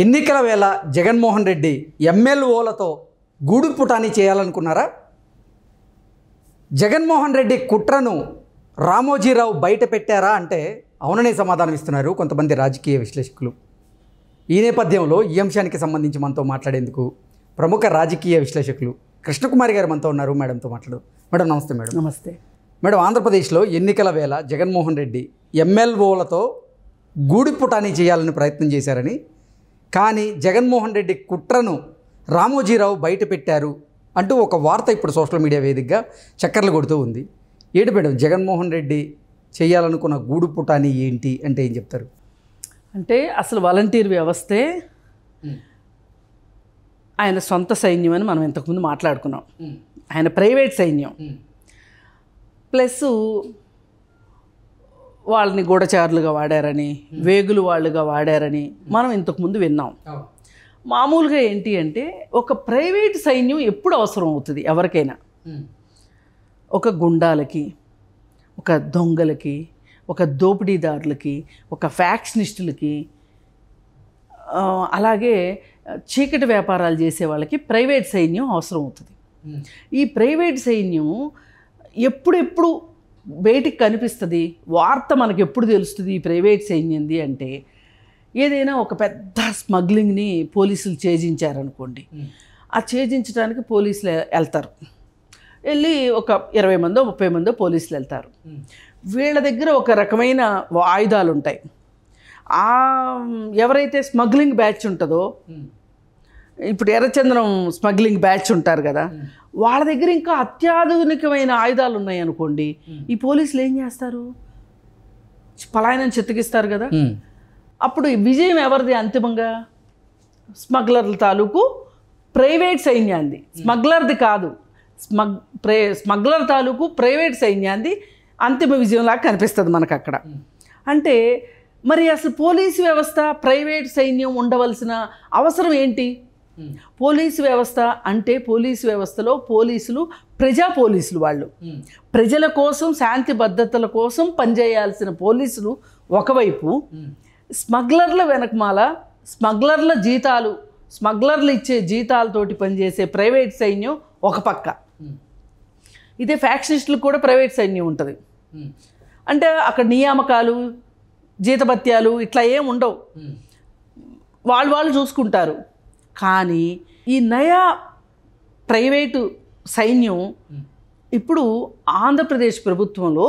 ఎన్నికల వేళ జగన్మోహన్ రెడ్డి ఎమ్మెల్ఓలతో గూడు పుటాని చేయాలనుకున్నారా జగన్మోహన్ రెడ్డి కుట్రను రామోజీరావు బయట పెట్టారా అంటే అవుననే సమాధానం ఇస్తున్నారు కొంతమంది రాజకీయ విశ్లేషకులు ఈ నేపథ్యంలో ఈ అంశానికి సంబంధించి మనతో మాట్లాడేందుకు ప్రముఖ రాజకీయ విశ్లేషకులు కృష్ణకుమారి గారు మనతో ఉన్నారు మేడంతో మాట్లాడు మేడం నమస్తే మేడం నమస్తే మేడం ఆంధ్రప్రదేశ్లో ఎన్నికల వేళ జగన్మోహన్ రెడ్డి గూడి పుటాని చేయాలని ప్రయత్నం చేశారని కానీ జగన్మోహన్ రెడ్డి కుట్రను రామోజీరావు బయటపెట్టారు అంటూ ఒక వార్త ఇప్పుడు సోషల్ మీడియా వేదికగా చక్కర్లు కొడుతూ ఉంది ఏంటి మేడం జగన్మోహన్ రెడ్డి చేయాలనుకున్న గూడు పుటాని ఏంటి అంటే ఏం చెప్తారు అంటే అసలు వాలంటీర్ వ్యవస్థే ఆయన సొంత సైన్యం అని మనం ఇంతకుముందు మాట్లాడుకున్నాం ఆయన ప్రైవేట్ సైన్యం ప్లస్ వాళ్ళని గూఢచారులుగా వాడారని వేగులు వాళ్ళుగా వాడారని మనం ఇంతకుముందు విన్నాం మామూలుగా ఏంటి అంటే ఒక ప్రైవేట్ సైన్యం ఎప్పుడు అవసరం అవుతుంది ఎవరికైనా ఒక గుండాలకి ఒక దొంగలకి ఒక దోపిడీదారులకి ఒక ఫ్యాక్షనిస్టులకి అలాగే చీకటి వ్యాపారాలు చేసే వాళ్ళకి ప్రైవేట్ సైన్యం అవసరం అవుతుంది ఈ ప్రైవేట్ సైన్యం ఎప్పుడెప్పుడు బయటికి కనిపిస్తుంది వార్త మనకు ఎప్పుడు తెలుస్తుంది ప్రైవేట్ సైన్యంది అంటే ఏదైనా ఒక పెద్ద స్మగ్లింగ్ని పోలీసులు ఛేజించారనుకోండి ఆ ఛేజించడానికి పోలీసులు వెళ్తారు వెళ్ళి ఒక ఇరవై మందో ముప్పై మందో పోలీసులు వెళ్తారు వీళ్ళ దగ్గర ఒక రకమైన ఆయుధాలు ఉంటాయి ఆ ఎవరైతే స్మగ్లింగ్ బ్యాచ్ ఉంటుందో ఇప్పుడు ఎర్రచంద్రం స్మగ్లింగ్ బ్యాచ్ ఉంటారు కదా వాళ్ళ దగ్గర ఇంకా అత్యాధునికమైన ఆయుధాలు ఉన్నాయనుకోండి ఈ పోలీసులు ఏం చేస్తారు పలాయనం చిత్తకిస్తారు కదా అప్పుడు విజయం ఎవరిది అంతిమంగా స్మగ్లర్ల తాలూకు ప్రైవేట్ సైన్యాన్ని స్మగ్లర్ది కాదు స్మగ్ ప్రే స్మగ్లర్ తాలూకు ప్రైవేట్ సైన్యాన్ని అంతిమ విజయంలాగా కనిపిస్తుంది మనకు అక్కడ అంటే మరి అసలు పోలీసు వ్యవస్థ ప్రైవేట్ సైన్యం ఉండవలసిన అవసరం ఏంటి పోలీసు వ్యవస్థ అంటే పోలీసు వ్యవస్థలో పోలీసులు ప్రజా పోలీసులు వాళ్ళు ప్రజల కోసం శాంతి భద్రతల కోసం పనిచేయాల్సిన పోలీసులు ఒకవైపు స్మగ్లర్ల వెనకమాల స్మగ్లర్ల జీతాలు స్మగ్లర్లు ఇచ్చే జీతాలతోటి పనిచేసే ప్రైవేట్ సైన్యం ఒక పక్క ఇదే ఫ్యాక్షనిస్టులకు కూడా ప్రైవేట్ సైన్యం ఉంటుంది అంటే అక్కడ నియామకాలు జీతభత్యాలు ఇట్లా ఏం ఉండవు వాళ్ళు వాళ్ళు చూసుకుంటారు కానీ ఈ నయా ప్రైవేటు సైన్యం ఇప్పుడు ఆంధ్రప్రదేశ్ ప్రభుత్వంలో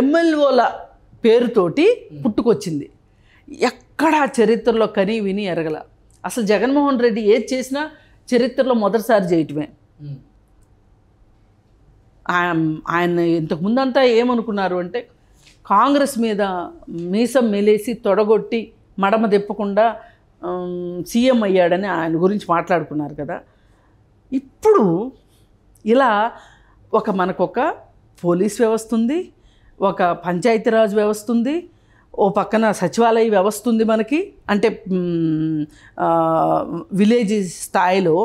ఎమ్మెల్యేల పేరుతోటి పుట్టుకొచ్చింది ఎక్కడా చరిత్రలో కని విని ఎరగల అసలు జగన్మోహన్ రెడ్డి ఏది చేసినా చరిత్రలో మొదటిసారి చేయటమే ఆయన ముందంతా ఏమనుకున్నారు అంటే కాంగ్రెస్ మీద మీసం మెలేసి తొడగొట్టి మడమ తిప్పకుండా సీఎం అయ్యాడని ఆయన గురించి మాట్లాడుకున్నారు కదా ఇప్పుడు ఇలా ఒక మనకొక పోలీస్ వ్యవస్థ ఉంది ఒక పంచాయతీరాజ్ వ్యవస్థ ఉంది ఓ పక్కన సచివాలయ వ్యవస్థ ఉంది మనకి అంటే విలేజ్ స్థాయిలో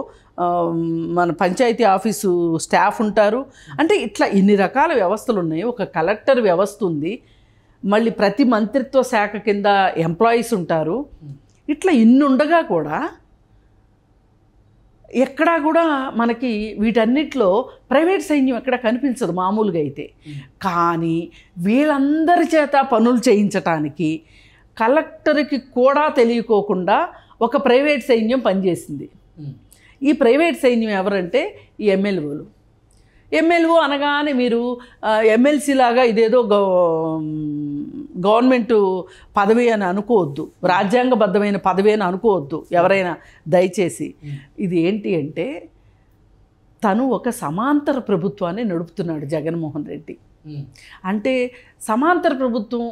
మన పంచాయతీ ఆఫీసు స్టాఫ్ ఉంటారు అంటే ఇట్లా ఇన్ని రకాల వ్యవస్థలు ఉన్నాయి ఒక కలెక్టర్ వ్యవస్థ ఉంది మళ్ళీ ప్రతి మంత్రిత్వ శాఖ కింద ఎంప్లాయీస్ ఉంటారు ఇట్లా ఇన్నుండగా కూడా ఎక్కడా కూడా మనకి వీటన్నిటిలో ప్రైవేట్ సైన్యం ఎక్కడ కనిపించదు మామూలుగా అయితే కానీ వీళ్ళందరి చేత పనులు చేయించటానికి కలెక్టర్కి కూడా తెలియకోకుండా ఒక ప్రైవేట్ సైన్యం పనిచేసింది ఈ ప్రైవేట్ సైన్యం ఎవరంటే ఈ ఎమ్మెల్యేలు ఎమ్మెల్యో అనగానే మీరు ఎమ్మెల్సీ లాగా ఇదేదో గవర్నమెంట్ పదవి అని అనుకోవద్దు రాజ్యాంగబద్ధమైన పదవి అని అనుకోవద్దు ఎవరైనా దయచేసి ఇది ఏంటి అంటే తను ఒక సమాంతర ప్రభుత్వాన్ని నడుపుతున్నాడు జగన్మోహన్ రెడ్డి అంటే సమాంతర ప్రభుత్వం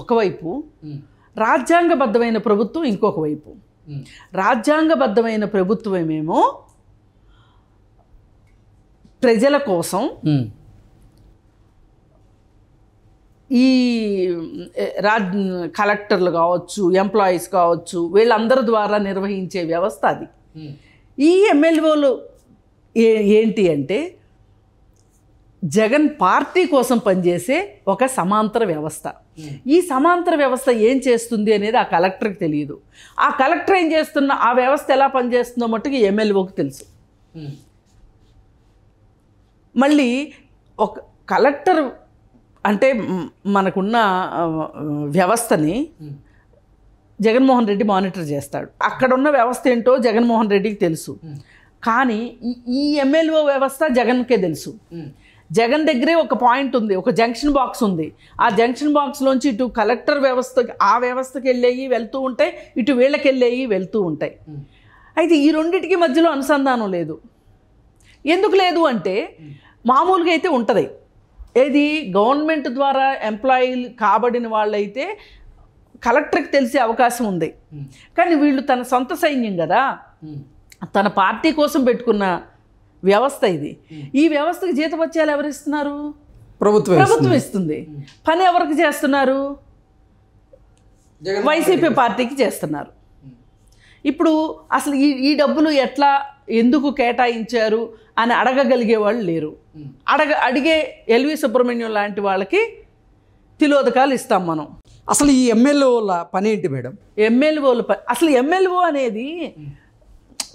ఒకవైపు రాజ్యాంగబద్ధమైన ప్రభుత్వం ఇంకొక వైపు రాజ్యాంగబద్ధమైన ప్రభుత్వమేమో ప్రజల కోసం ఈ రాజ్ కలెక్టర్లు కావచ్చు ఎంప్లాయీస్ కావచ్చు వీళ్ళందరి ద్వారా నిర్వహించే వ్యవస్థ అది ఈ ఎమ్మెల్యేలు ఏ ఏంటి అంటే జగన్ పార్టీ కోసం పనిచేసే ఒక సమాంతర వ్యవస్థ ఈ సమాంతర వ్యవస్థ ఏం చేస్తుంది అనేది ఆ కలెక్టర్కి తెలియదు ఆ కలెక్టర్ ఏం చేస్తున్న ఆ వ్యవస్థ ఎలా పనిచేస్తుందో మట్టుకు ఎమ్మెల్యేకి తెలుసు మళ్ళీ ఒక కలెక్టర్ అంటే మనకున్న వ్యవస్థని జగన్మోహన్ రెడ్డి మానిటర్ చేస్తాడు అక్కడున్న వ్యవస్థ ఏంటో జగన్మోహన్ రెడ్డికి తెలుసు కానీ ఈ ఎమ్మెల్యే వ్యవస్థ జగన్కే తెలుసు జగన్ దగ్గరే ఒక పాయింట్ ఉంది ఒక జంక్షన్ బాక్స్ ఉంది ఆ జంక్షన్ బాక్స్లోంచి ఇటు కలెక్టర్ వ్యవస్థ ఆ వ్యవస్థకి వెళ్ళేవి వెళ్తూ ఉంటాయి ఇటు వీళ్ళకి వెళ్ళేవి వెళ్తూ ఉంటాయి అయితే ఈ రెండింటికి మధ్యలో అనుసంధానం లేదు ఎందుకు లేదు అంటే మామూలుగా అయితే ఉంటుంది ఏది గవర్నమెంట్ ద్వారా ఎంప్లాయీలు కాబడిన వాళ్ళైతే కలెక్టర్కి తెలిసే అవకాశం ఉంది కానీ వీళ్ళు తన సొంత సైన్యం కదా తన పార్టీ కోసం పెట్టుకున్న వ్యవస్థ ఇది ఈ వ్యవస్థకు జీతపత్యాలు ఎవరు ఇస్తున్నారు ప్రభుత్వం ప్రభుత్వం ఇస్తుంది పని ఎవరికి చేస్తున్నారు వైసీపీ పార్టీకి చేస్తున్నారు ఇప్పుడు అసలు ఈ ఈ డబ్బులు ఎట్లా ఎందుకు కేటాయించారు అని అడగగలిగే వాళ్ళు లేరు అడగ అడిగే ఎల్వి సుబ్రహ్మణ్యం లాంటి వాళ్ళకి తిలోదకాలు ఇస్తాం మనం అసలు ఈ ఎమ్మెల్యేల పని ఏంటి మేడం ఎమ్మెల్యేల పని అసలు ఎమ్మెల్యే అనేది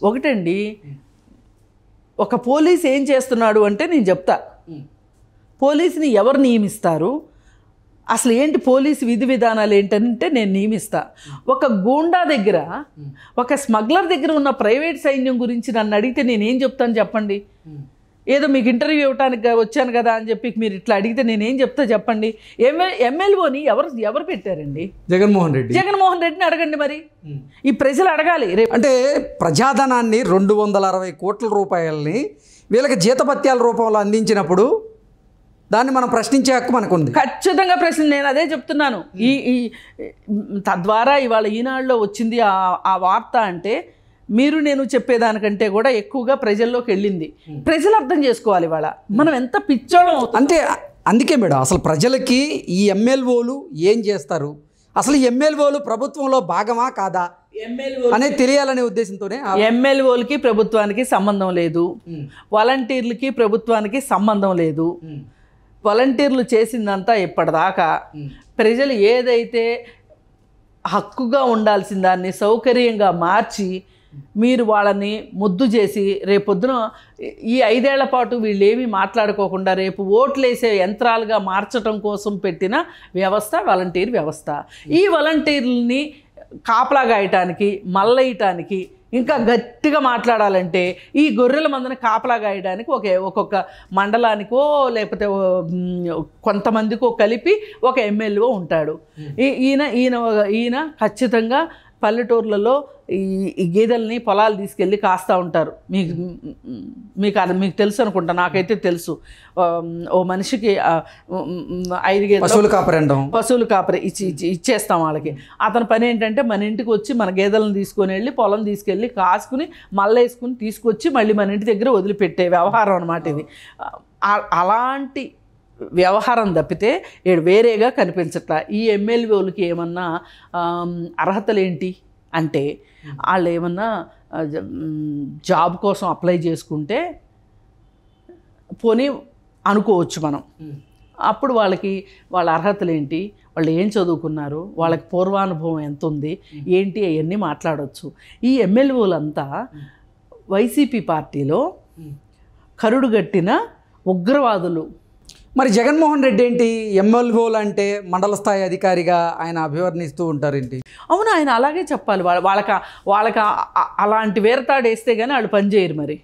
ఒకటండి ఒక పోలీస్ ఏం చేస్తున్నాడు అంటే నేను చెప్తా పోలీసుని ఎవరు నియమిస్తారు అసలు ఏంటి పోలీసు విధి విధానాలు ఏంటంటే నేను నియమిస్తా ఒక గూండా దగ్గర ఒక స్మగ్లర్ దగ్గర ఉన్న ప్రైవేట్ సైన్యం గురించి నన్ను అడిగితే నేను ఏం చెప్తాను చెప్పండి ఏదో మీకు ఇంటర్వ్యూ ఇవ్వడానికి వచ్చాను కదా అని చెప్పి మీరు ఇట్లా అడిగితే నేనేం చెప్తా చెప్పండి ఎంఎల్ ఎమ్మెల్వోని ఎవరు ఎవరు పెట్టారండి జగన్మోహన్ రెడ్డి జగన్మోహన్ రెడ్డిని అడగండి మరి ఈ ప్రజలు అడగాలి రేపు అంటే ప్రజాధనాన్ని రెండు వందల అరవై కోట్ల రూపాయలని వీళ్ళకి జీతపత్యాల రూపంలో అందించినప్పుడు దాన్ని మనం ప్రశ్నించే హక్కు ఉంది ఖచ్చితంగా ప్రశ్న నేను అదే చెప్తున్నాను ఈ ఈ తద్వారా ఇవాళ ఈనాడులో వచ్చింది ఆ వార్త అంటే మీరు నేను చెప్పేదానికంటే కూడా ఎక్కువగా ప్రజల్లోకి వెళ్ళింది ప్రజలు అర్థం చేసుకోవాలి ఇవాళ మనం ఎంత పిచ్చోళం అంటే అందుకే మేడం అసలు ప్రజలకి ఈ ఎమ్మెల్వోలు ఏం చేస్తారు అసలు ఎమ్మెల్వోలు ప్రభుత్వంలో భాగమా కాదా అనేది తెలియాలనే ఉద్దేశంతోనే ఎమ్మెల్వోలకి ప్రభుత్వానికి సంబంధం లేదు వాలంటీర్లకి ప్రభుత్వానికి సంబంధం లేదు వాలంటీర్లు చేసిందంతా ఇప్పటిదాకా ప్రజలు ఏదైతే హక్కుగా ఉండాల్సిన దాన్ని సౌకర్యంగా మార్చి మీరు వాళ్ళని ముద్దు చేసి రేపొద్దున ఈ ఐదేళ్ల పాటు వీళ్ళేమీ మాట్లాడుకోకుండా రేపు ఓట్లేసే యంత్రాలుగా మార్చడం కోసం పెట్టిన వ్యవస్థ వాలంటీర్ వ్యవస్థ ఈ వాలంటీర్ని కాపలాగాయటానికి మల్లయ్యటానికి ఇంకా గట్టిగా మాట్లాడాలంటే ఈ గొర్రెల మందని కాపలా గాయడానికి ఒక ఒక్కొక్క మండలానికో లేకపోతే కొంతమందికో కలిపి ఒక ఎమ్మెల్యే ఉంటాడు ఈయన ఈయన ఈయన ఖచ్చితంగా పల్లెటూర్లలో ఈ గేదెల్ని పొలాలు తీసుకెళ్ళి కాస్తూ ఉంటారు మీకు మీకు అది మీకు తెలుసు అనుకుంటా నాకైతే తెలుసు ఓ మనిషికి ఐదు గేదెలు పశువులు కాపరి పశువులు కాపరి ఇచ్చి ఇచ్చి ఇచ్చేస్తాం వాళ్ళకి అతని పని ఏంటంటే మన ఇంటికి వచ్చి మన గేదెలను తీసుకొని వెళ్ళి పొలం తీసుకెళ్ళి కాసుకుని మళ్ళీ వేసుకుని తీసుకొచ్చి మళ్ళీ మన ఇంటి దగ్గర వదిలిపెట్టే వ్యవహారం అనమాట ఇది అలాంటి వ్యవహారం తప్పితే వేరేగా కనిపించట్లా ఈ ఎమ్మెల్యేలకి ఏమన్నా అర్హతలేంటి అంటే వాళ్ళు ఏమన్నా జాబ్ కోసం అప్లై చేసుకుంటే పోనీ అనుకోవచ్చు మనం అప్పుడు వాళ్ళకి వాళ్ళ అర్హతలు ఏంటి వాళ్ళు ఏం చదువుకున్నారు వాళ్ళకి పూర్వానుభవం ఎంత ఉంది ఏంటి అవన్నీ మాట్లాడవచ్చు ఈ ఎమ్మెల్యేలంతా వైసీపీ పార్టీలో కరుడుగట్టిన ఉగ్రవాదులు మరి జగన్మోహన్ రెడ్డి ఏంటి ఎమ్మెల్వోలు అంటే మండల స్థాయి అధికారిగా ఆయన అభివర్ణిస్తూ ఉంటారేంటి అవును ఆయన అలాగే చెప్పాలి వాళ్ళ వాళ్ళకి వాళ్ళకి అలాంటి వేరతాడేస్తే కానీ వాళ్ళు పనిచేయరు మరి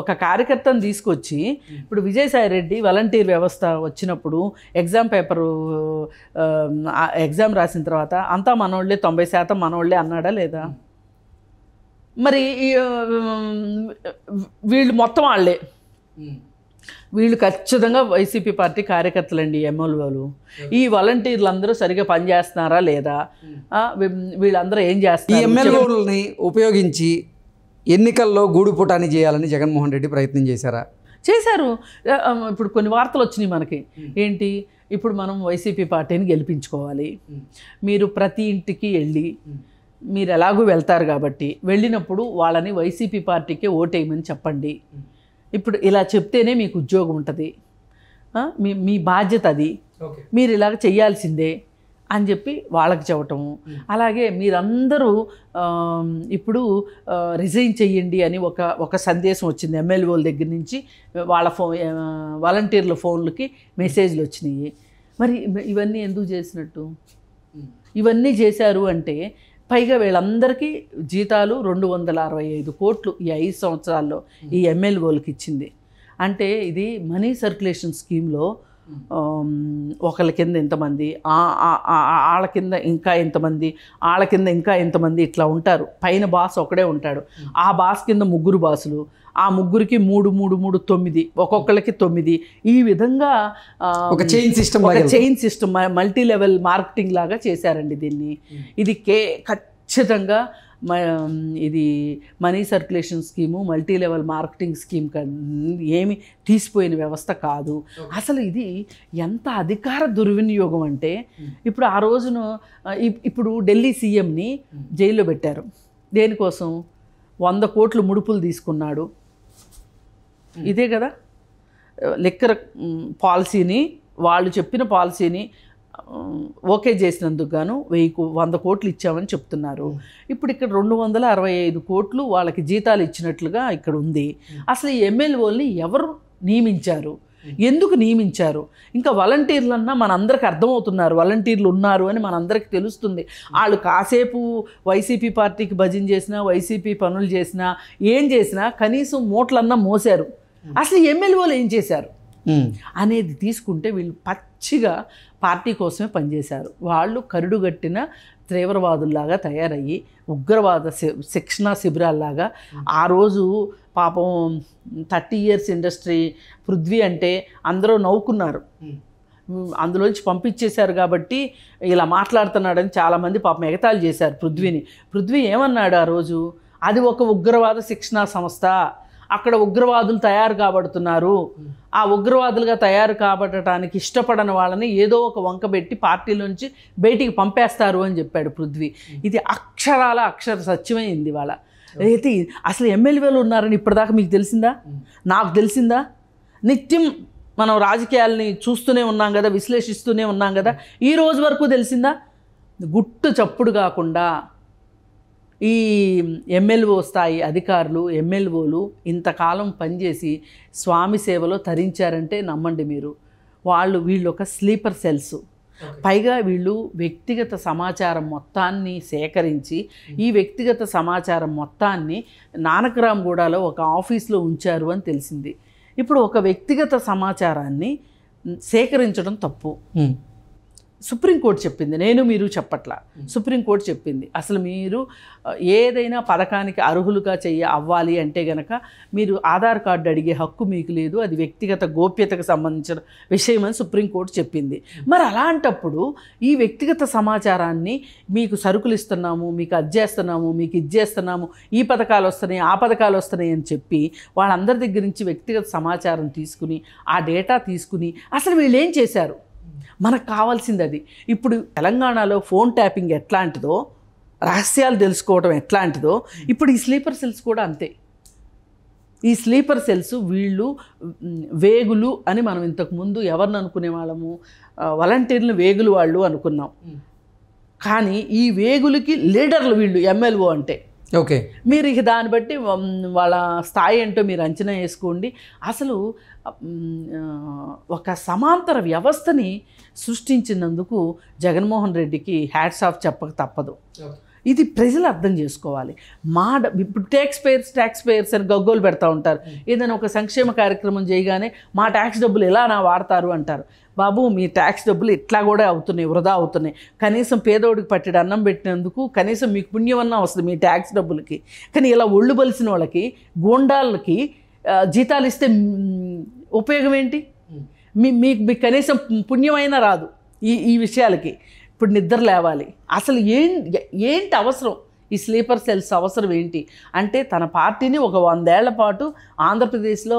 ఒక కార్యకర్తను తీసుకొచ్చి ఇప్పుడు విజయసాయి రెడ్డి వాలంటీర్ వ్యవస్థ వచ్చినప్పుడు ఎగ్జామ్ పేపరు ఎగ్జామ్ రాసిన తర్వాత అంతా మనోళ్ళే తొంభై శాతం మనోళ్ళే అన్నాడా లేదా మరి వీళ్ళు మొత్తం వాళ్ళే వీళ్ళు ఖచ్చితంగా వైసీపీ పార్టీ కార్యకర్తలండి ఎమ్మెల్యేలు ఈ వాలంటీర్లు అందరూ సరిగా పనిచేస్తున్నారా లేదా వీళ్ళందరూ ఏం చేస్తారు ఎమ్మెల్యేలని ఉపయోగించి ఎన్నికల్లో గూడుపుటాన్ని చేయాలని జగన్మోహన్ రెడ్డి ప్రయత్నం చేశారా చేశారు ఇప్పుడు కొన్ని వార్తలు వచ్చినాయి మనకి ఏంటి ఇప్పుడు మనం వైసీపీ పార్టీని గెలిపించుకోవాలి మీరు ప్రతి ఇంటికి వెళ్ళి మీరు ఎలాగూ వెళ్తారు కాబట్టి వెళ్ళినప్పుడు వాళ్ళని వైసీపీ పార్టీకే ఓటేయమని చెప్పండి ఇప్పుడు ఇలా చెప్తేనే మీకు ఉద్యోగం ఉంటుంది మీ మీ బాధ్యత అది మీరు ఇలాగ చేయాల్సిందే అని చెప్పి వాళ్ళకి చెప్పటము అలాగే మీరందరూ ఇప్పుడు రిజైన్ చేయండి అని ఒక ఒక సందేశం వచ్చింది ఎమ్మెల్యేల దగ్గర నుంచి వాళ్ళ ఫోన్ వాలంటీర్ల ఫోన్లకి మెసేజ్లు వచ్చినాయి మరి ఇవన్నీ ఎందుకు చేసినట్టు ఇవన్నీ చేశారు అంటే పైగా వీళ్ళందరికీ జీతాలు రెండు వందల అరవై ఐదు కోట్లు ఈ ఐదు సంవత్సరాల్లో ఈ గోల్కి ఇచ్చింది అంటే ఇది మనీ సర్క్యులేషన్ స్కీమ్లో ఒకళ్ళ కింద ఇంతమంది వాళ్ళ కింద ఇంకా ఇంతమంది వాళ్ళ కింద ఇంకా ఇంతమంది ఇట్లా ఉంటారు పైన బాస్ ఒకడే ఉంటాడు ఆ బాస్ కింద ముగ్గురు బాసులు ఆ ముగ్గురికి మూడు మూడు మూడు తొమ్మిది ఒక్కొక్కరికి తొమ్మిది ఈ విధంగా ఒక చైన్ సిస్టమ్ ఒక chain system multi level marketing లాగా చేశారండి దీన్ని ఇది కే ఖచ్చితంగా ఇది money circulation scheme multi level marketing scheme ఏమి తీసిపోయిన వ్యవస్థ కాదు అసలు ఇది ఎంత అధికార దుర్వినియోగం అంటే ఇప్పుడు ఆ రోజున ఇప్పుడు ఢిల్లీ సీఎంని జైల్లో పెట్టారు దేనికోసం వంద కోట్లు ముడుపులు తీసుకున్నాడు ఇదే కదా లిక్కర్ పాలసీని వాళ్ళు చెప్పిన పాలసీని ఓకే చేసినందుకు గాను వెయ్యి వంద కోట్లు ఇచ్చామని చెప్తున్నారు ఇప్పుడు ఇక్కడ రెండు వందల అరవై ఐదు కోట్లు వాళ్ళకి జీతాలు ఇచ్చినట్లుగా ఇక్కడ ఉంది అసలు ఈ ఎమ్మెల్యేలని ఎవరు నియమించారు ఎందుకు నియమించారు ఇంకా వాలంటీర్లన్నా మనందరికి అర్థమవుతున్నారు వాలంటీర్లు ఉన్నారు అని మనందరికి తెలుస్తుంది వాళ్ళు కాసేపు వైసీపీ పార్టీకి భజన చేసినా వైసీపీ పనులు చేసినా ఏం చేసినా కనీసం మూటలన్నా మోసారు అసలు ఎమ్మెల్యేలు ఏం చేశారు అనేది తీసుకుంటే వీళ్ళు పచ్చిగా పార్టీ కోసమే పనిచేశారు వాళ్ళు కరుడుగట్టిన తీవ్రవాదుల్లాగా తయారయ్యి ఉగ్రవాద శిక్షణ శిబిరాల్లాగా ఆ రోజు పాపం థర్టీ ఇయర్స్ ఇండస్ట్రీ పృథ్వీ అంటే అందరూ నవ్వుకున్నారు అందులోంచి పంపించేశారు కాబట్టి ఇలా మాట్లాడుతున్నాడని చాలామంది పాపం ఎగతాలు చేశారు పృథ్వీని పృథ్వీ ఏమన్నాడు ఆ రోజు అది ఒక ఉగ్రవాద శిక్షణా సంస్థ అక్కడ ఉగ్రవాదులు తయారు కాబడుతున్నారు ఆ ఉగ్రవాదులుగా తయారు కాబట్టడానికి ఇష్టపడని వాళ్ళని ఏదో ఒక వంక పెట్టి పార్టీలోంచి బయటికి పంపేస్తారు అని చెప్పాడు పృథ్వీ ఇది అక్షరాల అక్షర సత్యమైంది వాళ్ళ అయితే అసలు ఎమ్మెల్యేలు ఉన్నారని ఇప్పటిదాకా మీకు తెలిసిందా నాకు తెలిసిందా నిత్యం మనం రాజకీయాలని చూస్తూనే ఉన్నాం కదా విశ్లేషిస్తూనే ఉన్నాం కదా ఈ రోజు వరకు తెలిసిందా గుట్టు చప్పుడు కాకుండా ఈ ఎమ్మెల్వో స్థాయి అధికారులు ఎమ్మెల్వోలు ఇంతకాలం పనిచేసి స్వామి సేవలో తరించారంటే నమ్మండి మీరు వాళ్ళు వీళ్ళు ఒక స్లీపర్ సెల్స్ పైగా వీళ్ళు వ్యక్తిగత సమాచారం మొత్తాన్ని సేకరించి ఈ వ్యక్తిగత సమాచారం మొత్తాన్ని నానకరామ్ ఒక ఆఫీస్లో ఉంచారు అని తెలిసింది ఇప్పుడు ఒక వ్యక్తిగత సమాచారాన్ని సేకరించడం తప్పు సుప్రీంకోర్టు చెప్పింది నేను మీరు చెప్పట్లా సుప్రీంకోర్టు చెప్పింది అసలు మీరు ఏదైనా పథకానికి అర్హులుగా చెయ్య అవ్వాలి అంటే గనక మీరు ఆధార్ కార్డు అడిగే హక్కు మీకు లేదు అది వ్యక్తిగత గోప్యతకు సంబంధించిన విషయం అని సుప్రీంకోర్టు చెప్పింది మరి అలాంటప్పుడు ఈ వ్యక్తిగత సమాచారాన్ని మీకు సరుకులు ఇస్తున్నాము మీకు అది చేస్తున్నాము మీకు ఇది చేస్తున్నాము ఈ పథకాలు వస్తున్నాయి ఆ పథకాలు వస్తున్నాయి అని చెప్పి వాళ్ళందరి దగ్గర నుంచి వ్యక్తిగత సమాచారం తీసుకుని ఆ డేటా తీసుకుని అసలు వీళ్ళు ఏం చేశారు మనకు కావాల్సింది అది ఇప్పుడు తెలంగాణలో ఫోన్ ట్యాపింగ్ ఎట్లాంటిదో రహస్యాలు తెలుసుకోవడం ఎట్లాంటిదో ఇప్పుడు ఈ స్లీపర్ సెల్స్ కూడా అంతే ఈ స్లీపర్ సెల్స్ వీళ్ళు వేగులు అని మనం ఇంతకుముందు ఎవరిని అనుకునే వాళ్ళము వాలంటీర్లు వేగులు వాళ్ళు అనుకున్నాం కానీ ఈ వేగులకి లీడర్లు వీళ్ళు ఎమ్మెల్ఓ అంటే ఓకే మీరు ఇక దాన్ని బట్టి వాళ్ళ స్థాయి ఏంటో మీరు అంచనా వేసుకోండి అసలు ఒక సమాంతర వ్యవస్థని సృష్టించినందుకు జగన్మోహన్ రెడ్డికి హ్యాట్స్ ఆఫ్ చెప్పక తప్పదు ఇది ప్రజలు అర్థం చేసుకోవాలి మా ఇప్పుడు ట్యాక్స్ పేయర్స్ ట్యాక్స్ పేయర్స్ అని గగ్గోలు పెడతా ఉంటారు ఏదైనా ఒక సంక్షేమ కార్యక్రమం చేయగానే మా ట్యాక్స్ డబ్బులు ఎలా నా వాడతారు అంటారు బాబు మీ ట్యాక్స్ డబ్బులు ఇట్లా కూడా అవుతున్నాయి వృధా అవుతున్నాయి కనీసం పేదోడికి పట్టెడు అన్నం పెట్టినందుకు కనీసం మీకు పుణ్యమన్నా వస్తుంది మీ ట్యాక్స్ డబ్బులకి కానీ ఇలా ఒళ్ళు బలిసిన వాళ్ళకి గోండాలకి జీతాలు ఇస్తే ఉపయోగం ఏంటి మీ మీకు మీకు కనీసం పుణ్యమైనా రాదు ఈ ఈ విషయాలకి ఇప్పుడు నిద్ర లేవాలి అసలు ఏం ఏంటి అవసరం ఈ స్లీపర్ సెల్స్ అవసరం ఏంటి అంటే తన పార్టీని ఒక వందేళ్ల పాటు ఆంధ్రప్రదేశ్లో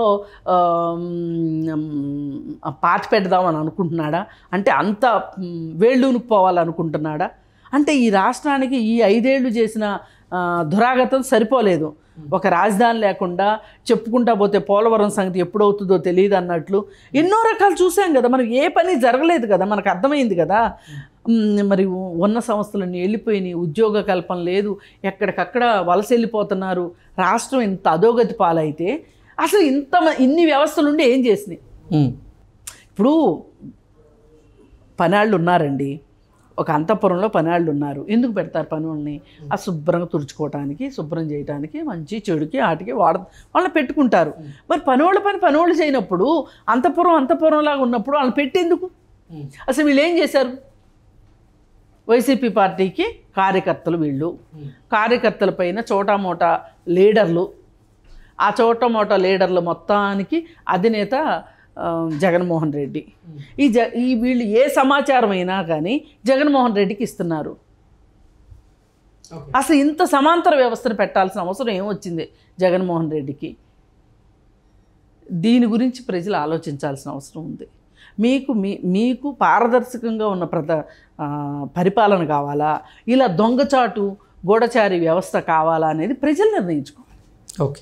పాతి పెడదామని అనుకుంటున్నాడా అంటే అంత వేళ్ళూనుకుపోవాలనుకుంటున్నాడా అంటే ఈ రాష్ట్రానికి ఈ ఐదేళ్లు చేసిన దురాగతం సరిపోలేదు ఒక రాజధాని లేకుండా చెప్పుకుంటా పోతే పోలవరం సంగతి ఎప్పుడవుతుందో తెలియదు అన్నట్లు ఎన్నో రకాలు చూసాం కదా మనం ఏ పని జరగలేదు కదా మనకు అర్థమైంది కదా మరి ఉన్న సంస్థలన్నీ వెళ్ళిపోయినాయి ఉద్యోగ కల్పన లేదు ఎక్కడికక్కడ వలస వెళ్ళిపోతున్నారు రాష్ట్రం ఇంత అధోగతి పాలైతే అసలు ఇంత ఇన్ని ఉండి ఏం చేసినాయి ఇప్పుడు పనాళ్ళు ఉన్నారండి ఒక అంతఃపురంలో పనివాళ్ళు ఉన్నారు ఎందుకు పెడతారు పనులని ఆ శుభ్రంగా తుడుచుకోవటానికి శుభ్రం చేయడానికి మంచి చెడుకి ఆటికి వాడ వాళ్ళని పెట్టుకుంటారు మరి పనివాళ్ళ పని పనివాళ్ళు చేయనప్పుడు అంతఃపురం అంతఃపురంలాగా ఉన్నప్పుడు వాళ్ళని పెట్టేందుకు అసలు వీళ్ళు ఏం చేశారు వైసీపీ పార్టీకి కార్యకర్తలు వీళ్ళు కార్యకర్తల పైన చోటామోటా లీడర్లు ఆ చోటమోటా లీడర్లు మొత్తానికి అధినేత జగన్మోహన్ రెడ్డి ఈ జ ఈ వీళ్ళు ఏ సమాచారం అయినా కానీ జగన్మోహన్ రెడ్డికి ఇస్తున్నారు అసలు ఇంత సమాంతర వ్యవస్థను పెట్టాల్సిన అవసరం ఏమొచ్చింది జగన్మోహన్ రెడ్డికి దీని గురించి ప్రజలు ఆలోచించాల్సిన అవసరం ఉంది మీకు మీ మీకు పారదర్శకంగా ఉన్న ప్రత పరిపాలన కావాలా ఇలా దొంగచాటు గూడచారి వ్యవస్థ కావాలా అనేది ప్రజలు నిర్ణయించుకోవాలి ఓకే